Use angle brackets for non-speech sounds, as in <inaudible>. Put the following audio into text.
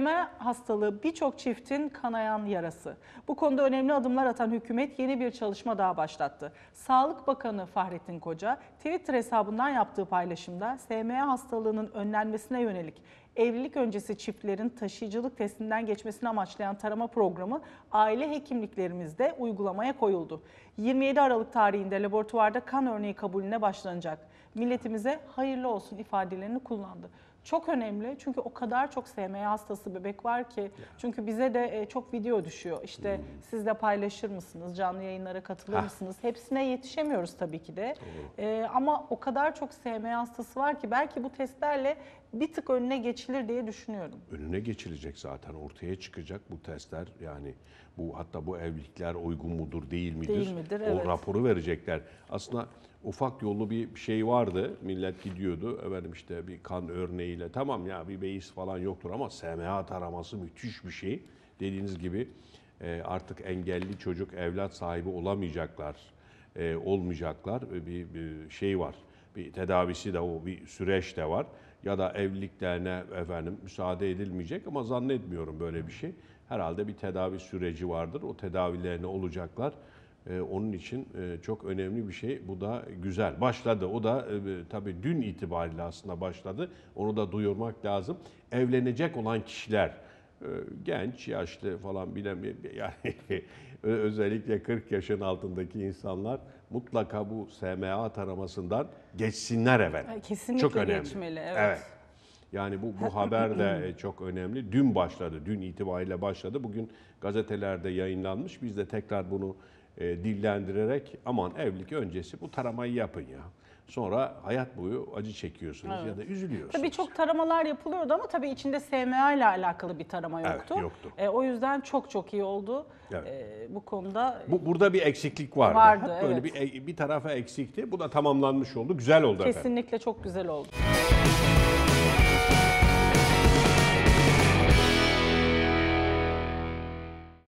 Üreme hastalığı birçok çiftin kanayan yarası. Bu konuda önemli adımlar atan hükümet yeni bir çalışma daha başlattı. Sağlık Bakanı Fahrettin Koca Twitter hesabından yaptığı paylaşımda SMA hastalığının önlenmesine yönelik evlilik öncesi çiftlerin taşıyıcılık testinden geçmesini amaçlayan tarama programı aile hekimliklerimizde uygulamaya koyuldu. 27 Aralık tarihinde laboratuvarda kan örneği kabulüne başlanacak. Milletimize hayırlı olsun ifadelerini kullandı çok önemli. Çünkü o kadar çok SMA hastası bebek var ki. Ya. Çünkü bize de e, çok video düşüyor. İşte hmm. siz paylaşır mısınız? Canlı yayınlara katılır ha. mısınız? Hepsine yetişemiyoruz tabii ki de. E, ama o kadar çok SMA hastası var ki belki bu testlerle bir tık önüne geçilir diye düşünüyorum. Önüne geçilecek zaten ortaya çıkacak bu testler yani bu hatta bu evlilikler uygun mudur değil midir? Değil midir? O evet. raporu verecekler. Aslında ufak yollu bir şey vardı. Millet gidiyordu efendim işte bir kan örneğiyle tamam ya bir beis falan yoktur ama SMA taraması müthiş bir şey. Dediğiniz gibi e, artık engelli çocuk evlat sahibi olamayacaklar, e, olmayacaklar e, bir şey var bir tedavisi de o bir süreç de var. Ya da evliliklerine efendim müsaade edilmeyecek ama zannetmiyorum böyle bir şey. Herhalde bir tedavi süreci vardır. O tedavilerine olacaklar. Ee, onun için e, çok önemli bir şey. Bu da güzel. Başladı. O da e, e tabii dün itibariyle aslında başladı. Onu da duyurmak lazım. Evlenecek olan kişiler ee, genç, yaşlı falan bilemiyor. Yani <laughs> özellikle 40 yaşın altındaki insanlar mutlaka bu SMA taramasından geçsinler evet Kesinlikle çok önemli. geçmeli. Evet. evet. Yani bu, bu haber de e, çok önemli. Dün başladı, dün itibariyle başladı. Bugün gazetelerde yayınlanmış. Biz de tekrar bunu e, dillendirerek aman evlilik öncesi bu taramayı yapın ya. Sonra hayat boyu acı çekiyorsunuz evet. ya da üzülüyorsunuz. Tabii çok taramalar yapılıyordu ama tabii içinde SMA ile alakalı bir tarama yoktu. Evet, yoktu. E, o yüzden çok çok iyi oldu evet. e, bu konuda. Bu burada bir eksiklik vardı. Vardı. Hep böyle evet. bir e, bir tarafa eksikti. Bu da tamamlanmış oldu. Güzel oldu Kesinlikle efendim. Kesinlikle çok güzel oldu.